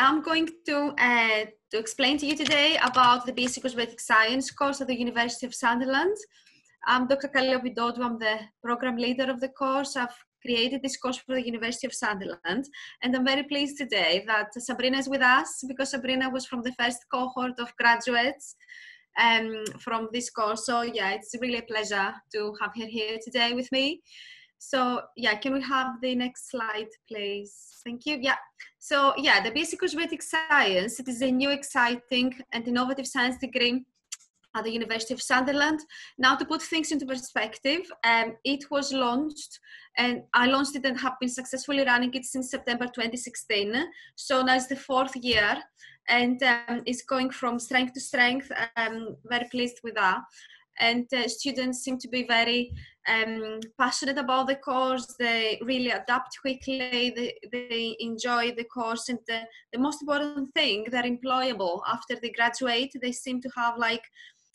I'm going to, uh, to explain to you today about the basic cosmetic science course at the University of Sunderland. I'm Dr. Kalia Bidodu, I'm the program leader of the course. I've created this course for the University of Sunderland. And I'm very pleased today that Sabrina is with us because Sabrina was from the first cohort of graduates um, from this course. So yeah, it's really a pleasure to have her here today with me. So yeah, can we have the next slide, please? Thank you. Yeah. So yeah, the basic cosmetic science, it is a new, exciting and innovative science degree at the University of Sunderland. Now to put things into perspective, um, it was launched and I launched it and have been successfully running it since September 2016. So now it's the fourth year and um, it's going from strength to strength. I'm very pleased with that. And uh, students seem to be very um, passionate about the course, they really adapt quickly, they, they enjoy the course, and the, the most important thing, they're employable. After they graduate, they seem to have like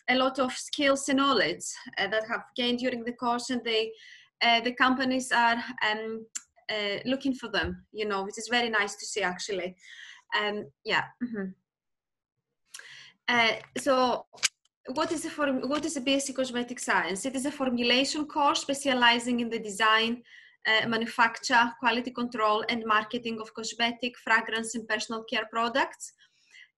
a lot of skills and knowledge uh, that have gained during the course, and they uh, the companies are um, uh, looking for them, you know, which is very nice to see actually. Um, yeah. Mm-hmm. Uh, so what is, a form- what is a basic cosmetic science? It is a formulation course specializing in the design, uh, manufacture, quality control, and marketing of cosmetic, fragrance, and personal care products.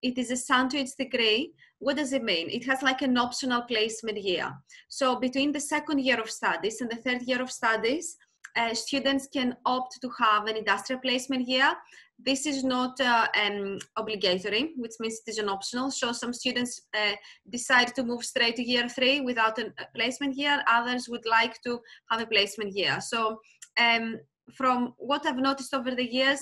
It is a sandwich degree. What does it mean? It has like an optional placement year. So between the second year of studies and the third year of studies, uh, students can opt to have an industrial placement year this is not uh, um, obligatory, which means it is an optional. So some students uh, decide to move straight to year three without a placement year. Others would like to have a placement year. So um, from what I've noticed over the years,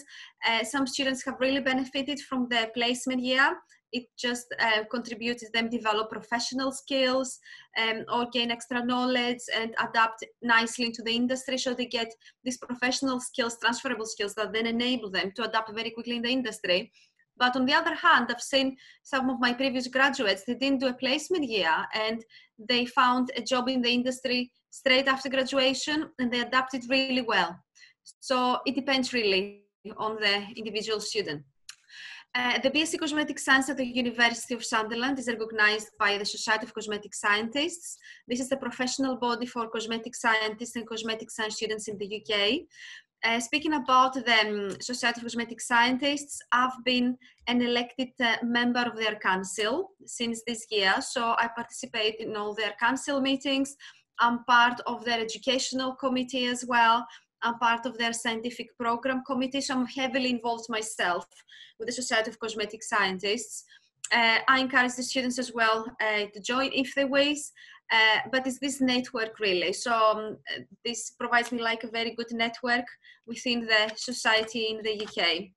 uh, some students have really benefited from the placement year it just uh, contributes them develop professional skills um, or gain extra knowledge and adapt nicely into the industry so they get these professional skills transferable skills that then enable them to adapt very quickly in the industry but on the other hand, I've seen some of my previous graduates, they didn't do a placement year and they found a job in the industry straight after graduation and they adapted really well. So it depends really on the individual student. Eh, the BSc Cosmetic Science at the University of Sunderland is recognized by the Society of Cosmetic Scientists. This is the professional body for cosmetic scientists and cosmetic science students in the UK. Uh, eh, speaking about the um, Society of Cosmetic Scientists, I've been an elected uh, member of their council since this year. So I participate in all their council meetings. I'm part of their educational committee as well. I'm part of their scientific program committee, so I'm heavily involved myself with the Society of Cosmetic Scientists. Uh, I encourage the students as well uh, to join if they wish, uh, but it's this network really. So um, this provides me like a very good network within the society in the UK.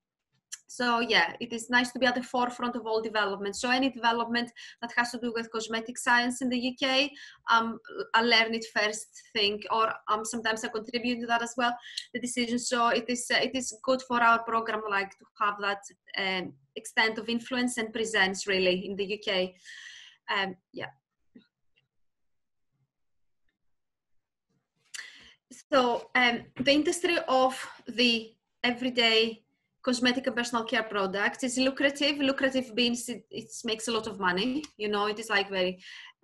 So yeah, it is nice to be at the forefront of all development. So any development that has to do with cosmetic science in the UK, um, I learn it first thing, or um, sometimes I contribute to that as well. The decision. So it is uh, it is good for our program, like to have that um, extent of influence and presence really in the UK. Um, yeah. So um, the industry of the everyday cosmetic and personal care products is lucrative lucrative means it, it makes a lot of money you know it is like very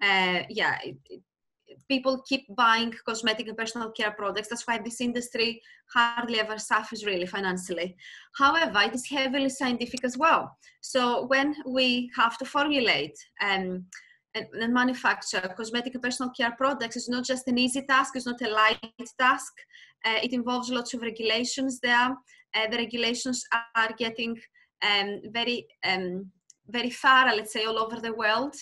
uh, yeah it, it, people keep buying cosmetic and personal care products that's why this industry hardly ever suffers really financially however it is heavily scientific as well so when we have to formulate um, and, and manufacture cosmetic and personal care products it's not just an easy task it's not a light task uh, it involves lots of regulations there uh, the regulations are getting um, very um, very far, let's say, all over the world.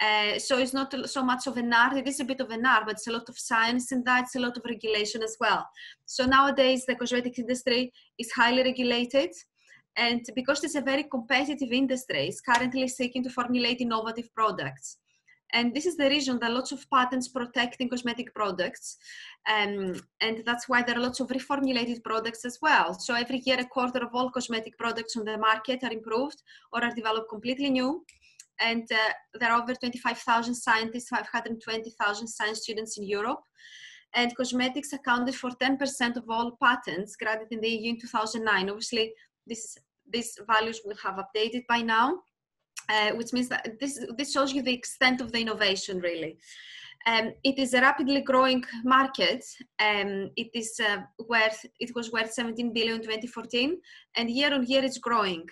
Uh, so it's not so much of an art. It is a bit of an art, but it's a lot of science in that. It's a lot of regulation as well. So nowadays, the cosmetics industry is highly regulated, and because it's a very competitive industry, it's currently seeking to formulate innovative products. And this is the reason that lots of patents protecting cosmetic products. Um, and that's why there are lots of reformulated products as well. So every year, a quarter of all cosmetic products on the market are improved or are developed completely new. And uh, there are over 25,000 scientists, 520,000 science students in Europe and cosmetics accounted for 10% of all patents granted in the EU in 2009. Obviously, this, these values will have updated by now uh, which means that this, this shows you the extent of the innovation really. Um, it is a rapidly growing market. Um, it is uh, worth it was worth 17 billion in 2014, and year on year it's growing.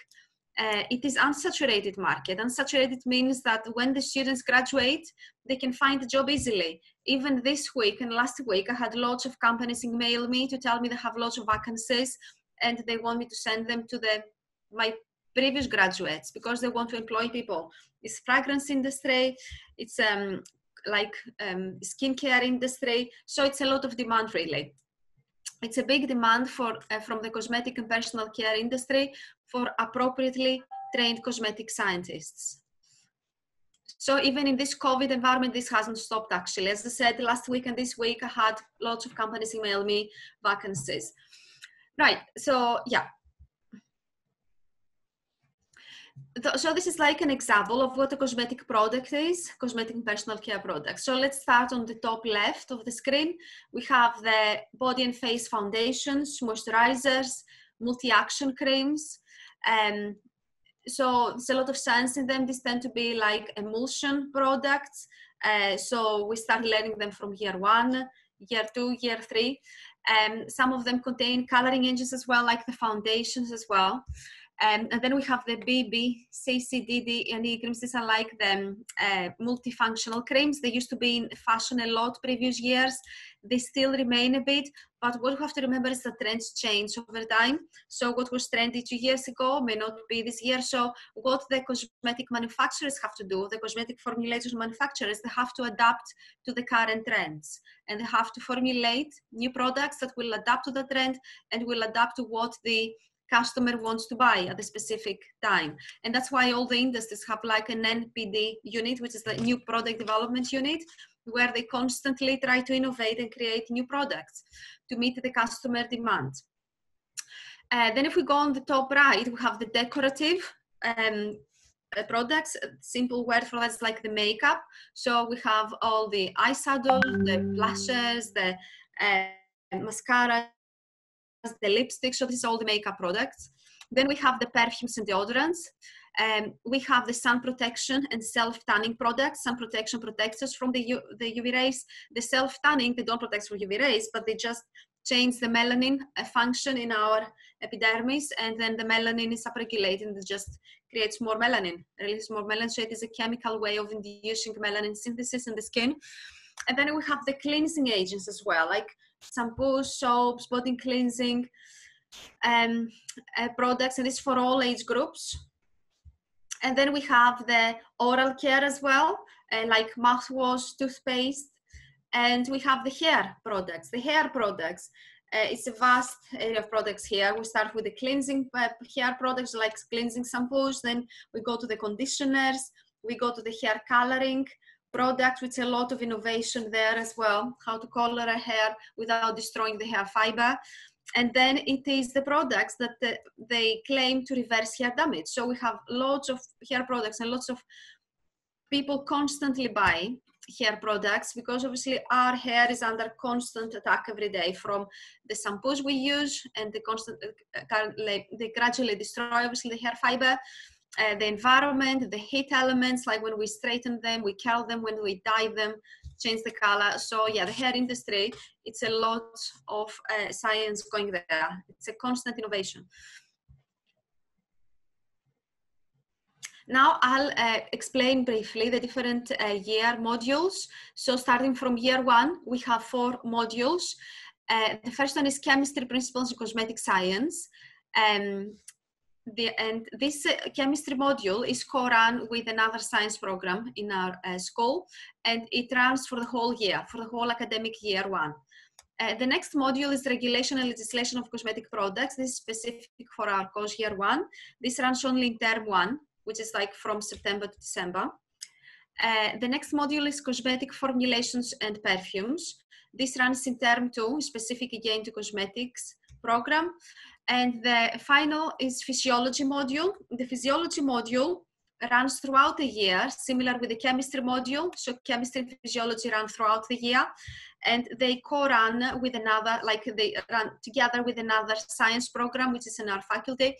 Uh, it is unsaturated market. Unsaturated means that when the students graduate, they can find a job easily. Even this week and last week, I had lots of companies email me to tell me they have lots of vacancies and they want me to send them to the my previous graduates because they want to employ people. It's fragrance industry, it's um, like um, skincare industry, so it's a lot of demand really. It's a big demand for uh, from the cosmetic and personal care industry for appropriately trained cosmetic scientists. So even in this COVID environment, this hasn't stopped actually. As I said, last week and this week, I had lots of companies email me vacancies. Right, so yeah, so this is like an example of what a cosmetic product is, cosmetic and personal care products. So let's start on the top left of the screen. We have the body and face foundations, moisturizers, multi-action creams. Um, so there's a lot of science in them. These tend to be like emulsion products. Uh, so we start learning them from year one, year two, year three. Um, some of them contain coloring agents as well, like the foundations as well. Um, and then we have the BB, CCDD, and E creams. These are like the um, uh, multifunctional creams. They used to be in fashion a lot previous years. They still remain a bit, but what you have to remember is the trends change over time. So what was trendy two years ago may not be this year. So what the cosmetic manufacturers have to do, the cosmetic formulators manufacturers, they have to adapt to the current trends and they have to formulate new products that will adapt to the trend and will adapt to what the customer wants to buy at a specific time. And that's why all the industries have like an NPD unit, which is the new product development unit, where they constantly try to innovate and create new products to meet the customer demand. Uh, then if we go on the top right, we have the decorative um, uh, products. A simple word for that is like the makeup. So we have all the eyeshadow, the blushes, the uh, mascara, the lipsticks, so this is all the makeup products. Then we have the perfumes and deodorants. Um, we have the sun protection and self-tanning products. Sun protection protects us from the, U- the UV rays. The self-tanning, they don't protect from UV rays, but they just change the melanin uh, function in our epidermis, and then the melanin is upregulated and it just creates more melanin, releases more melanin. So it is a chemical way of inducing melanin synthesis in the skin. And then we have the cleansing agents as well, like shampoos, soaps, body cleansing um, uh, products, and it's for all age groups. And then we have the oral care as well, uh, like mouthwash, toothpaste, and we have the hair products. The hair products. Uh, it's a vast area of products here. We start with the cleansing uh, hair products like cleansing shampoos, then we go to the conditioners, we go to the hair coloring, product with a lot of innovation there as well how to color a hair without destroying the hair fiber and then it is the products that the, they claim to reverse hair damage so we have lots of hair products and lots of people constantly buy hair products because obviously our hair is under constant attack every day from the shampoos we use and the constant uh, they gradually destroy obviously the hair fiber uh, the environment, the heat elements, like when we straighten them, we curl them, when we dye them, change the color. So yeah, the hair industry, it's a lot of uh, science going there. It's a constant innovation. Now I'll uh, explain briefly the different uh, year modules. So starting from year one, we have four modules. Uh, the first one is chemistry principles in cosmetic science. Um, the, and this uh, chemistry module is co-run with another science program in our uh, school and it runs for the whole year, for the whole academic year one. Uh, the next module is regulation and legislation of cosmetic products. This is specific for our course year one. This runs only in term one, which is like from September to December. Uh, the next module is cosmetic formulations and perfumes. This runs in term two, specific again to cosmetics program. And the final is physiology module. The physiology module runs throughout the year, similar with the chemistry module. So chemistry and physiology run throughout the year, and they co-run with another, like they run together with another science program, which is in our faculty.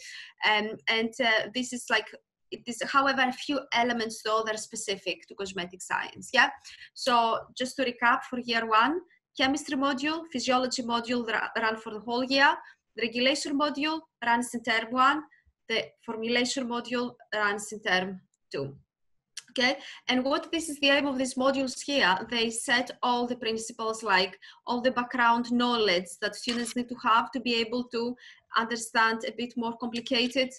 Um, and uh, this is like it is, however, a few elements though that are specific to cosmetic science. Yeah. So just to recap for year one, chemistry module, physiology module run for the whole year. The regulation module runs in term one, the formulation module runs in term two. Okay, and what this is the aim of these modules here, they set all the principles like all the background knowledge that students need to have to be able to understand a bit more complicated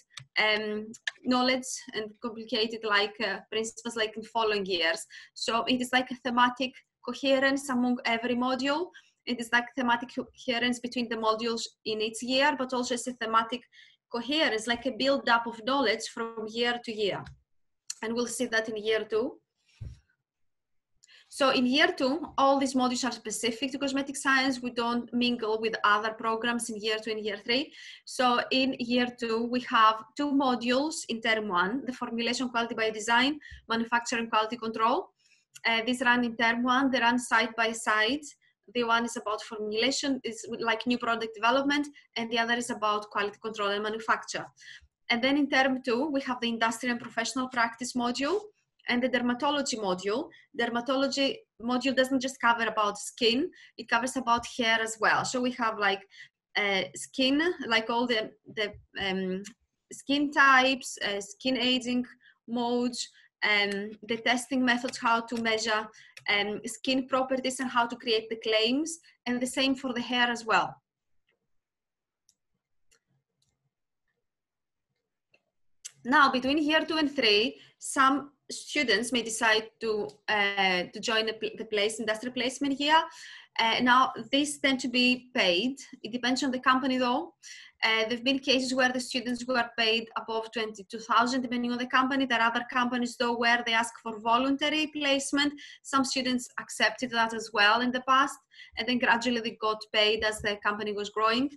um, knowledge and complicated like uh, principles like in following years. So it is like a thematic coherence among every module it's like thematic coherence between the modules in each year, but also as a thematic coherence, like a build up of knowledge from year to year. And we'll see that in year two. So in year two, all these modules are specific to cosmetic science. We don't mingle with other programs in year two and year three. So in year two, we have two modules in term one, the formulation quality by design, manufacturing quality control. Uh, these run in term one, they run side by side the one is about formulation is like new product development and the other is about quality control and manufacture and then in term two we have the industrial and professional practice module and the dermatology module dermatology module doesn't just cover about skin it covers about hair as well so we have like uh, skin like all the the um, skin types uh, skin aging modes um, the testing methods, how to measure um, skin properties and how to create the claims, and the same for the hair as well. Now, between year two and three, some students may decide to, uh, to join the, the place, industrial placement year, uh, now, these tend to be paid. It depends on the company, though. Uh, there have been cases where the students were paid above 22,000, depending on the company. There are other companies, though, where they ask for voluntary placement. Some students accepted that as well in the past, and then gradually they got paid as the company was growing.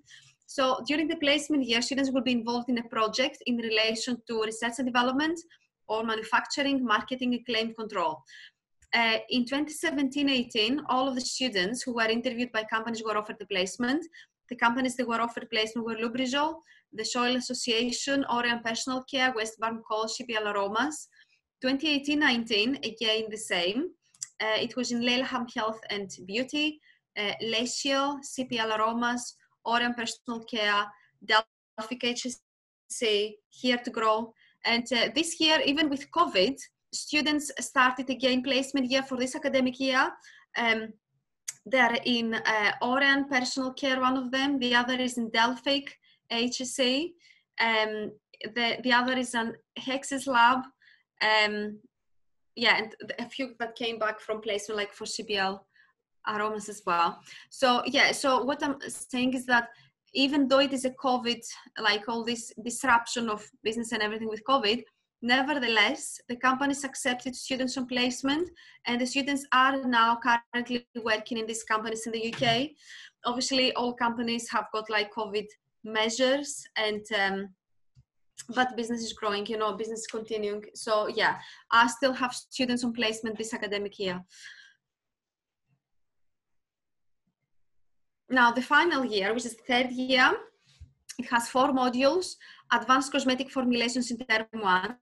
So during the placement year, students will be involved in a project in relation to research and development or manufacturing, marketing, and claim control. Uh, in 2017-18, all of the students who were interviewed by companies were offered the placement. The companies that were offered placement were Lubrizol, the Soil Association, Orion Personal Care, Westbourne Call Shipiala Aromas. 2018-19, again the same. Uh, it was in Lelham Health and Beauty, uh, Lesio, CPL Aromas, Orion Personal Care, Delphic HSC, Here to Grow. And uh, this year, even with COVID, students started again placement year for this academic year. Um, they're in uh, Oran Personal Care, one of them. The other is in Delphic HSA. Um, the, the other is an Hexis Lab. Um, yeah, and a few that came back from placement, like for CBL aromas as well. So yeah, so what I'm saying is that even though it is a COVID, like all this disruption of business and everything with COVID, Nevertheless, the companies accepted students on placement, and the students are now currently working in these companies in the UK. Obviously, all companies have got like COVID measures, and um, but business is growing. You know, business is continuing. So yeah, I still have students on placement this academic year. Now, the final year, which is the third year, it has four modules advanced cosmetic formulations in term one,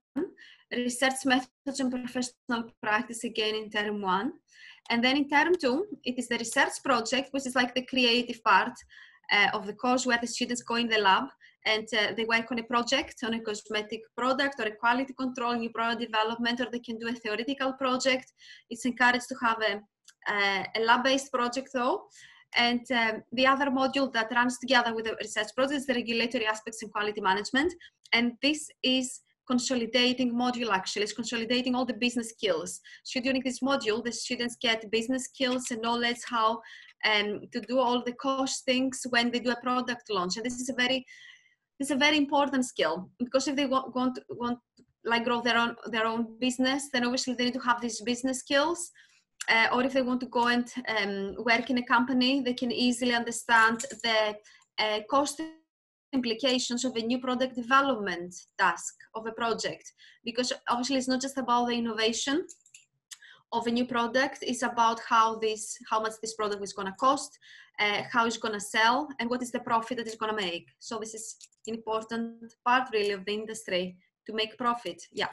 research methods and professional practice again in term one. And then in term two, it is the research project, which is like the creative part uh, of the course where the students go in the lab and uh, they work on a project, on a cosmetic product or a quality control, new product development, or they can do a theoretical project. It's encouraged to have a, uh, a lab-based project though. And um, the other module that runs together with the research project is the regulatory aspects in quality management. And this is consolidating module actually, it's consolidating all the business skills. So during this module, the students get business skills and knowledge how um, to do all the things when they do a product launch. And this is a very this is a very important skill because if they want, want, want like grow their own their own business, then obviously they need to have these business skills uh, or if they want to go and um, work in a company, they can easily understand the uh, cost implications of a new product development task of a project. Because obviously, it's not just about the innovation of a new product; it's about how this, how much this product is going to cost, uh, how it's going to sell, and what is the profit that it's going to make. So this is an important part, really, of the industry to make profit. Yeah.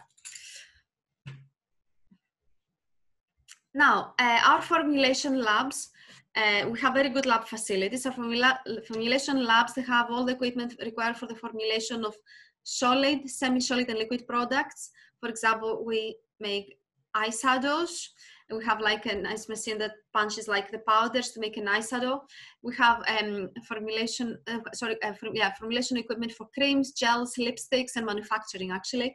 Now, uh, our formulation labs, uh, we have very good lab facilities. Our formula formulation labs, they have all the equipment required for the formulation of solid, semi-solid and liquid products. For example, we make shadows. We have like an ice machine that punches like the powders to make an shadow. We have um, formulation, uh, sorry, uh, yeah, formulation equipment for creams, gels, lipsticks, and manufacturing actually.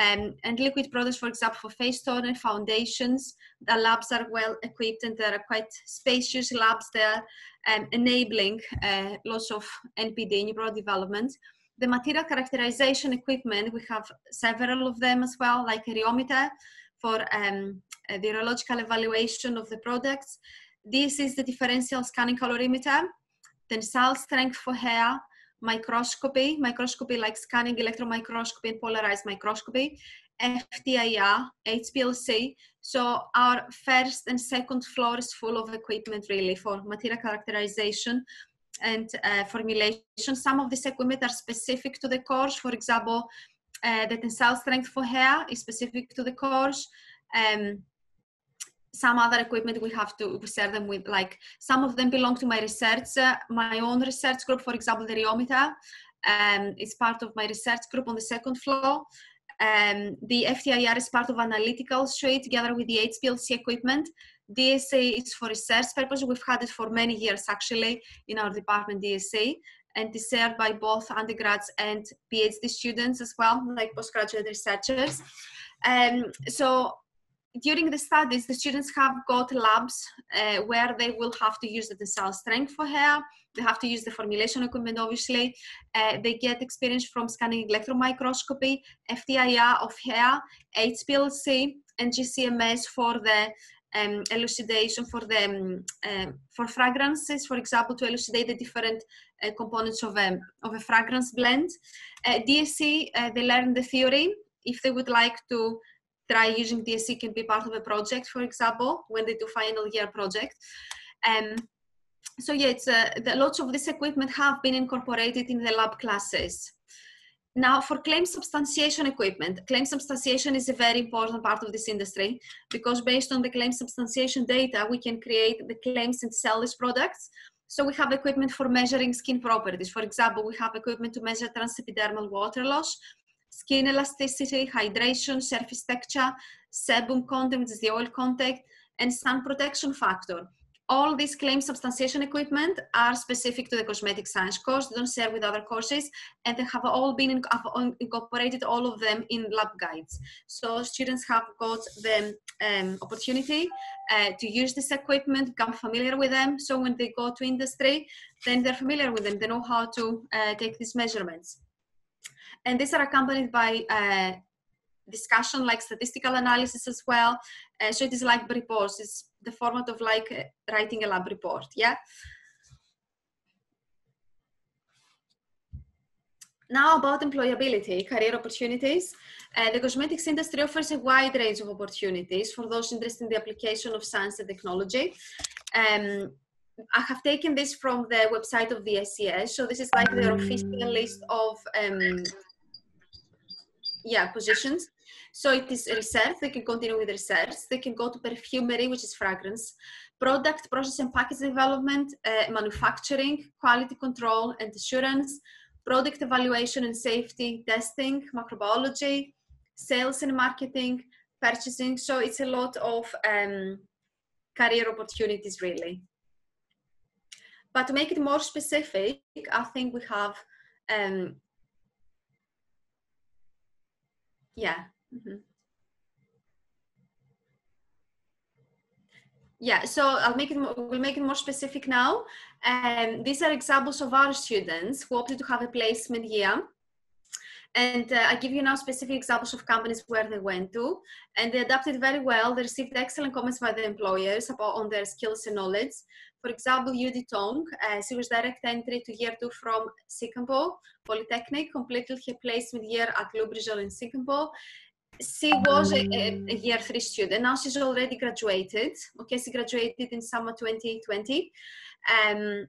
Um, and liquid products, for example, for face toner, foundations, the labs are well equipped and there are quite spacious labs there um, enabling uh, lots of NPD, new product development. The material characterization equipment, we have several of them as well, like a rheometer for um, a evaluation of the products. This is the differential scanning colorimeter, tensile strength for hair, microscopy, microscopy like scanning electron microscopy and polarized microscopy, FTIR, HPLC. So our first and second floor is full of equipment really for material characterization and uh, formulation. Some of this equipment are specific to the course. For example, uh, the tensile strength for hair is specific to the course. Um, some other equipment we have to share them with like some of them belong to my research uh, my own research group for example the rheometer um, is part of my research group on the second floor um, the FTIR is part of analytical suite together with the HPLC equipment. DSA is for research purposes. We've had it for many years actually in our department, DSA, and is served by both undergrads and PhD students as well, like postgraduate researchers. Um, so during the studies, the students have got labs uh, where they will have to use the tensile strength for hair. They have to use the formulation equipment, obviously. Uh, they get experience from scanning electron microscopy, FTIR of hair, HPLC, and GCMS for the um, elucidation for the um, um, for fragrances, for example, to elucidate the different uh, components of a um, of a fragrance blend. Uh, DSC, uh, they learn the theory. If they would like to try using DSC can be part of a project, for example, when they do final year project. Um, so yeah, it's uh, the, lots of this equipment have been incorporated in the lab classes. Now, for claim substantiation equipment, claim substantiation is a very important part of this industry because based on the claim substantiation data, we can create the claims and sell these products. So we have equipment for measuring skin properties. For example, we have equipment to measure transepidermal water loss skin elasticity, hydration, surface texture, sebum content, the oil content, and sun protection factor. All these claim substantiation equipment are specific to the cosmetic science course, don't share with other courses, and they have all been have incorporated, all of them in lab guides. So students have got the um, opportunity uh, to use this equipment, become familiar with them, so when they go to industry, then they're familiar with them, they know how to uh, take these measurements and these are accompanied by uh, discussion like statistical analysis as well uh, so it is like reports it's the format of like uh, writing a lab report yeah Now about employability, career opportunities. Uh, the cosmetics industry offers a wide range of opportunities for those interested in the application of science and technology. Um, I have taken this from the website of the SES. So this is like their official list of um, yeah positions so it is research they can continue with research they can go to perfumery which is fragrance product process and package development uh, manufacturing quality control and assurance product evaluation and safety testing microbiology sales and marketing purchasing so it's a lot of um, career opportunities really but to make it more specific i think we have um, Yeah. Mm-hmm. Yeah, so I'll make it we'll make it more specific now. Um, these are examples of our students who opted to have a placement year. And uh, I give you now specific examples of companies where they went to, and they adapted very well. They received excellent comments by the employers about, on their skills and knowledge. For example, Yudi Tong, uh, she was direct entry to year two from Sycamore Polytechnic, completed her placement year at Lubrizol in Sycamore. She was a, a, year three student. Now she's already graduated. Okay, she graduated in summer 2020. Um,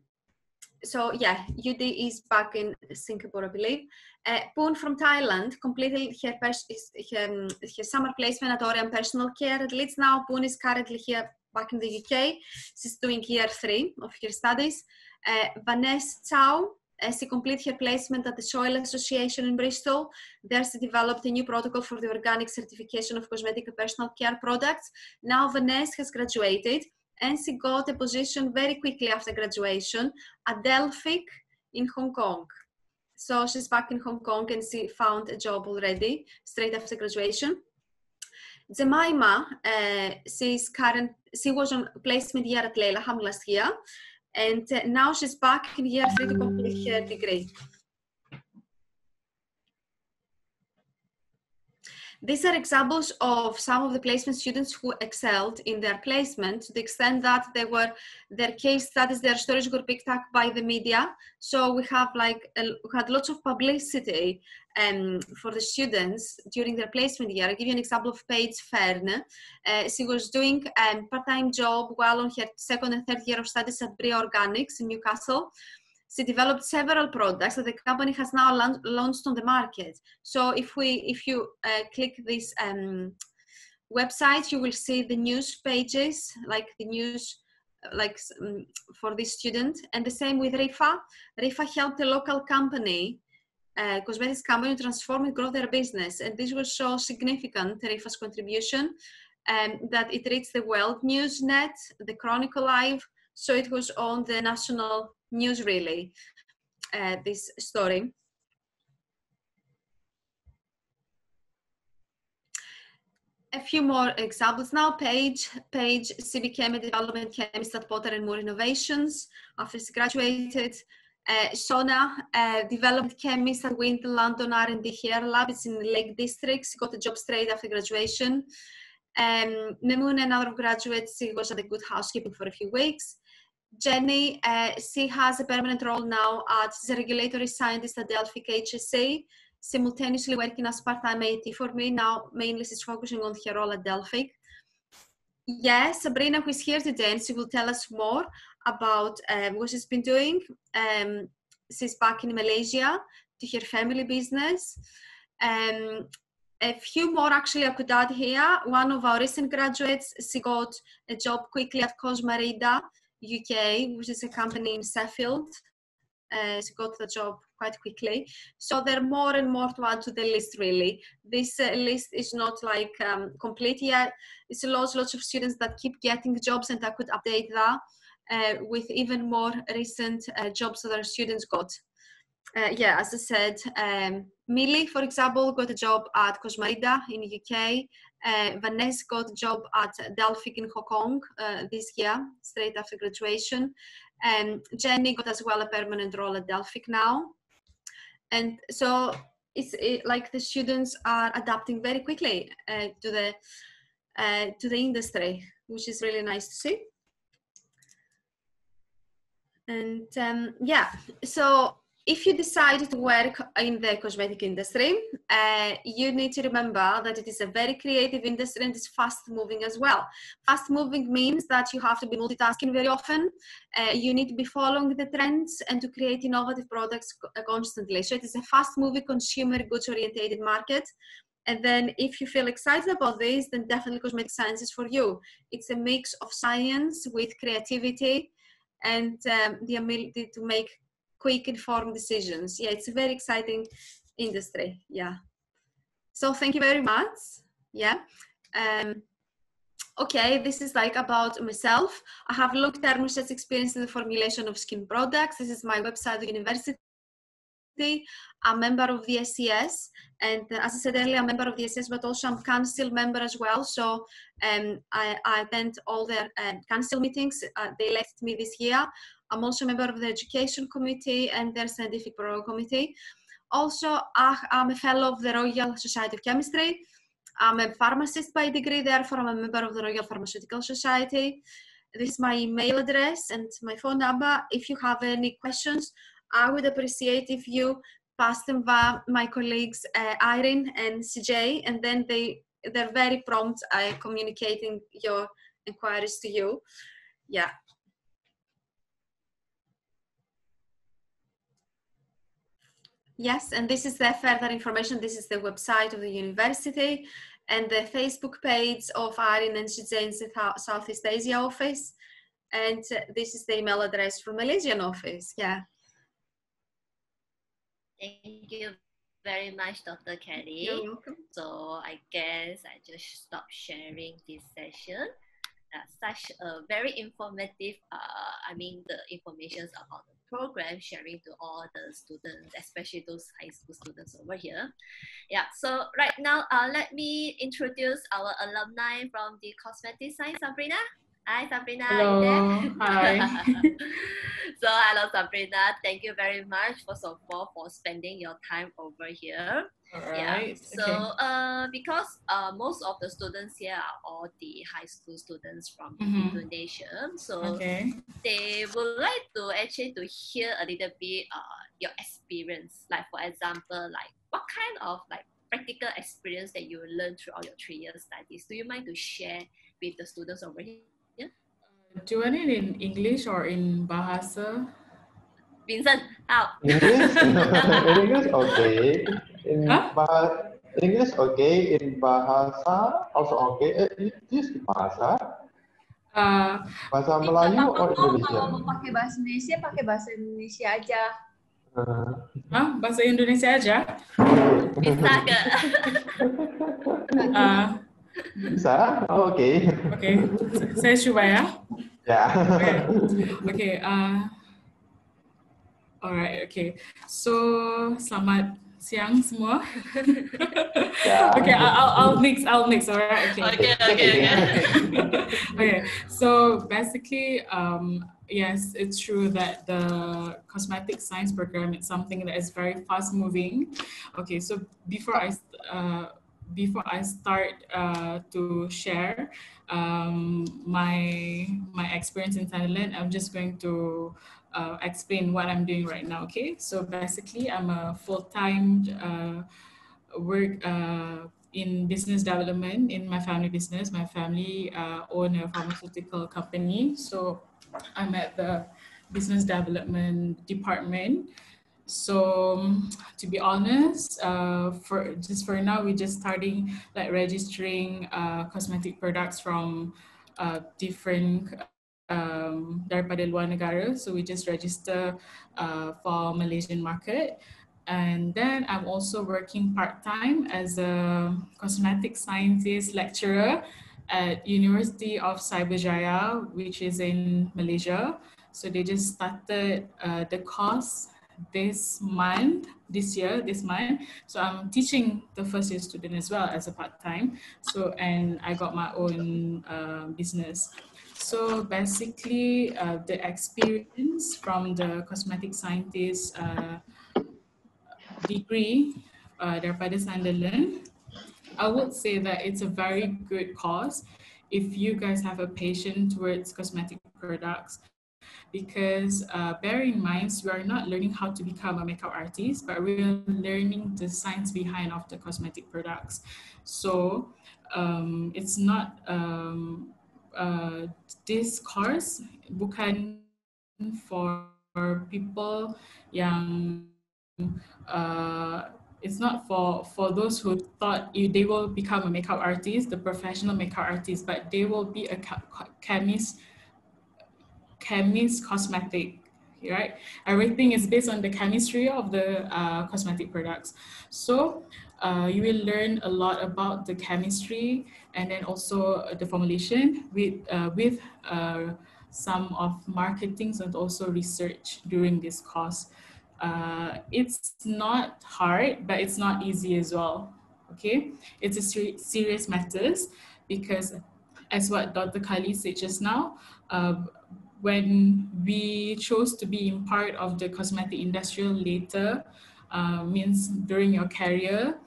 so yeah, Yudi is back in Singapore, I believe. Uh, Poon from Thailand completed her, her, her, summer placement at Orion Personal Care at Leeds now. Poon is currently here back in the UK. She's doing year three of her studies. Uh, Vanessa Chow, uh, she completed her placement at the Soil Association in Bristol. There she developed a new protocol for the organic certification of cosmetic and personal care products. Now Vanessa has graduated and she got a position very quickly after graduation at Delphic in Hong Kong. So she's back in Hong Kong and she found a job already straight after graduation. Jemima, uh, she's current, she was on placement year at Leila Ham last year, and uh, now she's back in year three to complete her degree. These are examples of some of the placement students who excelled in their placement to the extent that they were their case studies, their stories were picked up by the media. So we have like a, we had lots of publicity um, for the students during their placement year. I'll give you an example of Paige Fern. Uh, she was doing a part-time job while on her second and third year of studies at Bria Organics in Newcastle she developed several products that the company has now launched on the market. So if we, if you uh, click this um, website, you will see the news pages, like the news like um, for this student. And the same with Rifa. Rifa helped a local company, uh, cosmetics company, transform and grow their business. And this was so significant Rifa's contribution um, that it reached the World News Net, the Chronicle Live, so it was on the national news relay uh, this story. A few more examples now. Page, Page, she became a development chemist at Potter and Moore Innovations after she graduated. Uh, Shona, uh, development chemist at Wind London R&D Hair Lab. It's in the Lake District. She got a job straight after graduation. Um, and another graduate, she was at the Good Housekeeping for a few weeks. Jenny, uh, she has a permanent role now at the regulatory scientist at Delphic HSA, simultaneously working as part-time AT for me. Now, mainly she's focusing on her role at Delphic. Yes, Sabrina, who is here today, and she will tell us more about um, what she's been doing. Um, she's back in Malaysia to her family business. Um, a few more actually I could add here. One of our recent graduates, she got a job quickly at Cosmarida UK, which is a company in Sheffield. Uh, she got the job quite quickly. So there are more and more to add to the list, really. This uh, list is not like um, complete yet. It's lots, lots of students that keep getting jobs, and I could update that uh, with even more recent uh, jobs that our students got. Uh, yeah, as I said, um, Millie, for example, got a job at Cosmerida in the UK, uh, Vanessa got a job at Delphic in Hong Kong uh, this year, straight after graduation. And Jenny got as well a permanent role at Delphic now. And so it's it, like the students are adapting very quickly uh, to the uh, to the industry, which is really nice to see. And um, yeah, so if you decide to work in the cosmetic industry, uh, you need to remember that it is a very creative industry and it's fast moving as well. Fast moving means that you have to be multitasking very often. Uh, you need to be following the trends and to create innovative products uh, constantly. So it is a fast moving consumer goods oriented market. And then if you feel excited about this, then definitely cosmetic science is for you. It's a mix of science with creativity and um, the ability to make quick informed decisions. Yeah, it's a very exciting industry. Yeah. So thank you very much. Yeah. Um, okay, this is like about myself. I have long-term research experience in the formulation of skin products. This is my website university. a member of the SES, and uh, as I said earlier, a member of the SES, but also I'm council member as well. So um, I, I, attend all their um, council meetings. Uh, they left me this year. I'm also a member of the Education Committee and their Scientific Program Committee. Also, I'm a fellow of the Royal Society of Chemistry. I'm a pharmacist by degree, therefore I'm a member of the Royal Pharmaceutical Society. This is my email address and my phone number. If you have any questions, I would appreciate if you pass them via my colleagues uh, Irene and CJ, and then they they're very prompt at communicating your inquiries to you. Yeah. Yes, and this is the further information. This is the website of the university and the Facebook page of Arin and Shijen's Southeast Asia office. And uh, this is the email address from Malaysian office. Yeah. Thank you very much, Dr. Kelly. You're welcome. So I guess I just stop sharing this session. Uh, such a very informative, uh, I mean, the informations about the program sharing to all the students, especially those high school students over here. Yeah, so right now, uh, let me introduce our alumni from the cosmetic science, Sabrina. Hi, Sabrina. Hello. Hi. so, hello, Sabrina. Thank you very much, first of all, for spending your time over here. Right. Yeah. So okay. uh, because uh, most of the students here are all the high school students from mm-hmm. Indonesia, so okay. they would like to actually to hear a little bit uh, your experience. Like for example, like what kind of like practical experience that you learned throughout your three years studies. Do you mind to share with the students over here? Uh, do you want it in English or in Bahasa? Vincent, how? English? English? Okay. In huh? bahasa English okay, in bahasa also okay. eh is bahasa. Uh, bahasa Melayu atau Indonesia? Kalau mau pakai bahasa Indonesia, pakai bahasa Indonesia aja. Uh. Uh-huh. Huh? Bahasa Indonesia aja? Bisa gak? uh, ah. Bisa? Oh, oke. Okay. Oke, okay. saya coba ya. Ya. Oke, okay. okay, uh, Alright, okay. So, selamat siang semua. yeah. okay, I'll, I'll mix, I'll mix, all right? Okay, okay, okay. okay. okay. so basically, um, yes, it's true that the cosmetic science program is something that is very fast moving. Okay, so before I, uh, before I start uh, to share um, my my experience in Thailand, I'm just going to uh, explain what I'm doing right now, okay? So basically, I'm a full-time uh, work uh, in business development in my family business. My family uh, own a pharmaceutical company, so I'm at the business development department. So um, to be honest, uh, for just for now, we're just starting like registering uh, cosmetic products from uh, different um, daripada luar negara. So we just register uh, for Malaysian market. And then I'm also working part-time as a cosmetic scientist lecturer at University of Cyberjaya, which is in Malaysia. So they just started uh, the course this month, this year, this month. So I'm teaching the first year student as well as a part-time. So, and I got my own uh, business. So basically, uh, the experience from the cosmetic scientist uh, degree uh, daripada Sunderland, I would say that it's a very good cause if you guys have a passion towards cosmetic products. Because uh, bear in mind, we are not learning how to become a makeup artist, but we're learning the science behind of the cosmetic products. So um, it's not um, uh, this course bukan for people yang uh, it's not for for those who thought they will become a makeup artist, the professional makeup artist, but they will be a chemist, chemist cosmetic, right? Everything is based on the chemistry of the uh, cosmetic products. So uh, you will learn a lot about the chemistry and then also uh, the formulation with, uh, with uh, some of marketings and also research during this course. Uh, it's not hard, but it's not easy as well. Okay, it's a ser serious matters because as what Dr. Kali said just now, uh, when we chose to be in part of the cosmetic industrial later, uh, means during your career,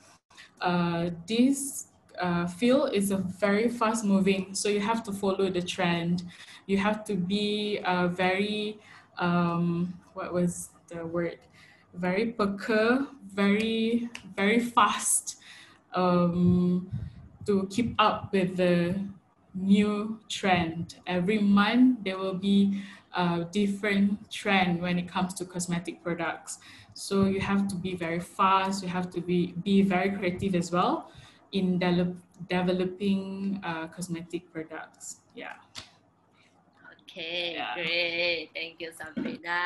uh, this uh, field is a very fast moving, so you have to follow the trend. You have to be uh, very, um, what was the word? Very perker, very, very fast um, to keep up with the new trend. Every month there will be different trend when it comes to cosmetic products. So you have to be very fast, you have to be, be very creative as well in de- developing uh, cosmetic products. Yeah. Okay, yeah. great. Thank you, Sabrina.